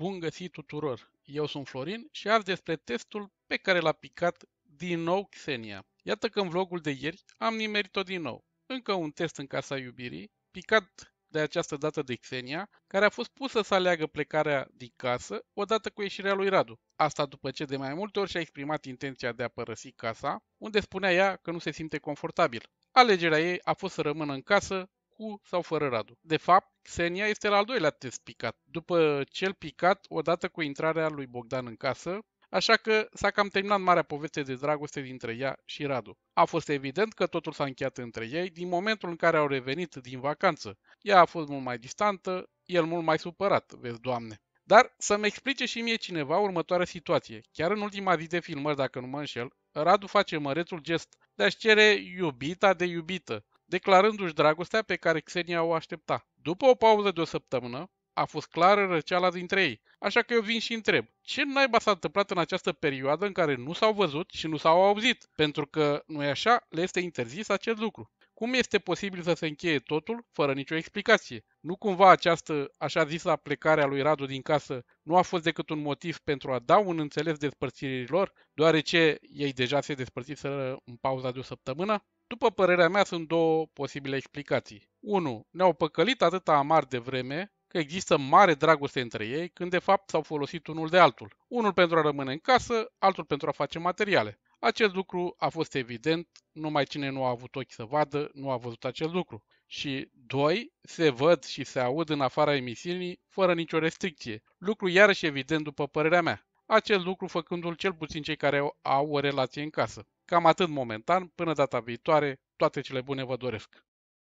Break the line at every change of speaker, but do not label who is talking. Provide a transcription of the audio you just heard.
Bun găsit tuturor! Eu sunt Florin și azi despre testul pe care l-a picat din nou Xenia. Iată că în vlogul de ieri am nimerit-o din nou. Încă un test în casa iubirii, picat de această dată de Xenia, care a fost pusă să aleagă plecarea din casă odată cu ieșirea lui Radu. Asta după ce de mai multe ori și-a exprimat intenția de a părăsi casa, unde spunea ea că nu se simte confortabil. Alegerea ei a fost să rămână în casă cu sau fără Radu. De fapt, Xenia este la al doilea test picat, după cel picat odată cu intrarea lui Bogdan în casă, Așa că s-a cam terminat marea poveste de dragoste dintre ea și Radu. A fost evident că totul s-a încheiat între ei din momentul în care au revenit din vacanță. Ea a fost mult mai distantă, el mult mai supărat, vezi, doamne. Dar să-mi explice și mie cineva următoarea situație. Chiar în ultima zi de filmări, dacă nu mă înșel, Radu face mărețul gest de a-și cere iubita de iubită declarându-și dragostea pe care Xenia o aștepta. După o pauză de o săptămână, a fost clară răceala dintre ei, așa că eu vin și întreb, ce naiba s-a întâmplat în această perioadă în care nu s-au văzut și nu s-au auzit? Pentru că, nu e așa, le este interzis acest lucru. Cum este posibil să se încheie totul fără nicio explicație? Nu cumva această așa zisă plecare a lui Radu din casă nu a fost decât un motiv pentru a da un înțeles despărțirilor, deoarece ei deja se despărțiseră în pauza de o săptămână? După părerea mea, sunt două posibile explicații. 1. Ne-au păcălit atâta amar de vreme că există mare dragoste între ei, când de fapt s-au folosit unul de altul. Unul pentru a rămâne în casă, altul pentru a face materiale. Acest lucru a fost evident, numai cine nu a avut ochi să vadă, nu a văzut acest lucru. Și 2. Se văd și se aud în afara emisiunii, fără nicio restricție. Lucru iarăși evident după părerea mea. Acest lucru făcându-l cel puțin cei care au o relație în casă. Cam atât momentan, până data viitoare, toate cele bune vă doresc!